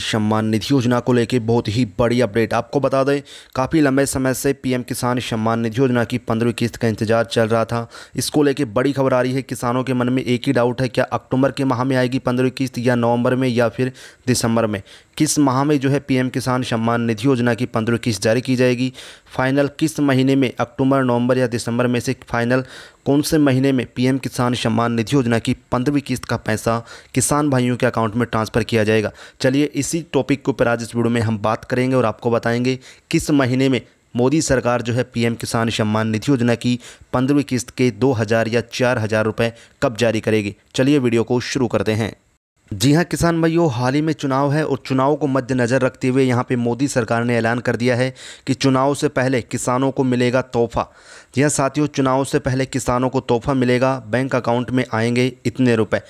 सम्मान निधि योजना को लेकर बहुत ही बड़ी अपडेट आपको बता दें काफ़ी लंबे समय से पीएम किसान सम्मान निधि योजना की पंद्रहवीं किस्त का इंतजार चल रहा था इसको लेकर बड़ी खबर आ रही है किसानों के मन में एक ही डाउट है क्या अक्टूबर के माह में आएगी पंद्रहवीं किस्त या नवंबर में या फिर दिसंबर में किस माह में जो है पीएम किसान सम्मान निधि योजना की पंद्रह किस्त जारी की जाएगी फाइनल किस महीने में अक्टूबर नवंबर या दिसंबर में से फाइनल कौन से महीने में पीएम किसान सम्मान निधि योजना की पंद्रहवीं किस्त का पैसा किसान भाइयों के अकाउंट में ट्रांसफ़र किया जाएगा चलिए इसी टॉपिक को पर आज इस वीडियो में हम बात करेंगे और आपको बताएंगे किस महीने में मोदी सरकार जो है पीएम किसान सम्मान निधि योजना की पंद्रहवीं किस्त के दो हज़ार या चार हज़ार रुपये कब जारी करेगी चलिए वीडियो को शुरू करते हैं जी हां किसान भाइयों हाल ही में चुनाव है और चुनाव को मद्देनज़र रखते हुए यहां पे मोदी सरकार ने ऐलान कर दिया है कि चुनाव से पहले किसानों को मिलेगा तोहफा जी हां साथियों चुनाव से पहले किसानों को तोहफा मिलेगा बैंक अकाउंट में आएंगे इतने रुपए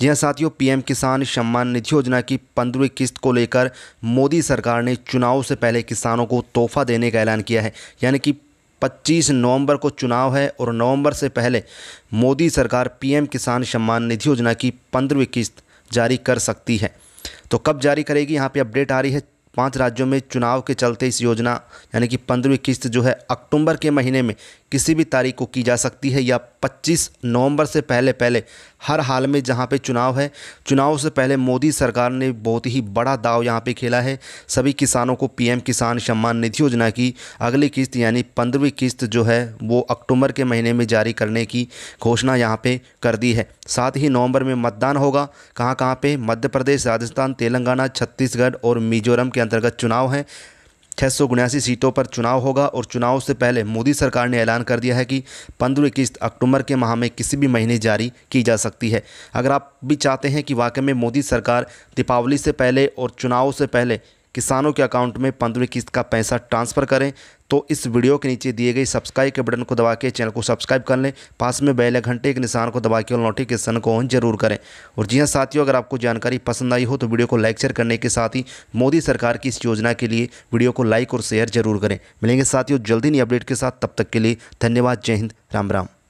जी हां साथियों पीएम किसान सम्मान निधि योजना की पंद्रहवीं किस्त को लेकर मोदी सरकार ने चुनाव से पहले किसानों को तोहफा देने का ऐलान किया है यानी कि 25 नवंबर को चुनाव है और नवंबर से पहले मोदी सरकार पीएम किसान सम्मान निधि योजना की पंद्रहवीं किस्त जारी कर सकती है तो कब जारी करेगी यहाँ पे अपडेट आ रही है पांच राज्यों में चुनाव के चलते इस योजना यानी कि पंद्रहवीं किस्त जो है अक्टूबर के महीने में किसी भी तारीख को की जा सकती है या 25 नवंबर से पहले पहले हर हाल में जहां पे चुनाव है चुनाव से पहले मोदी सरकार ने बहुत ही बड़ा दाव यहां पे खेला है सभी किसानों को पीएम किसान सम्मान निधि योजना की अगली किस्त यानी पंद्रहवीं किस्त जो है वो अक्टूबर के महीने में जारी करने की घोषणा यहाँ पर कर दी है साथ ही नवम्बर में मतदान होगा कहाँ कहाँ पर मध्य प्रदेश राजस्थान तेलंगाना छत्तीसगढ़ और मिजोरम के अंतर्गत चुनाव हैं छः सौ सीटों पर चुनाव होगा और चुनाव से पहले मोदी सरकार ने ऐलान कर दिया है कि पंद्रह इक्कीस अक्टूबर के माह में किसी भी महीने जारी की जा सकती है अगर आप भी चाहते हैं कि वाकई में मोदी सरकार दीपावली से पहले और चुनाव से पहले किसानों के अकाउंट में पंद्रह किस्त का पैसा ट्रांसफ़र करें तो इस वीडियो के नीचे दिए गए सब्सक्राइब के बटन को दबा के चैनल को सब्सक्राइब कर लें पास में बेल घंटे के निशान को दबा के और नोटिफिकेशन को ऑन जरूर करें और जी हाँ साथियों अगर आपको जानकारी पसंद आई हो तो वीडियो को लाइक शेयर करने के साथ ही मोदी सरकार की इस योजना के लिए वीडियो को लाइक और शेयर जरूर करें मिलेंगे साथियों जल्दी नई अपडेट के साथ तब तक के लिए धन्यवाद जय हिंद राम राम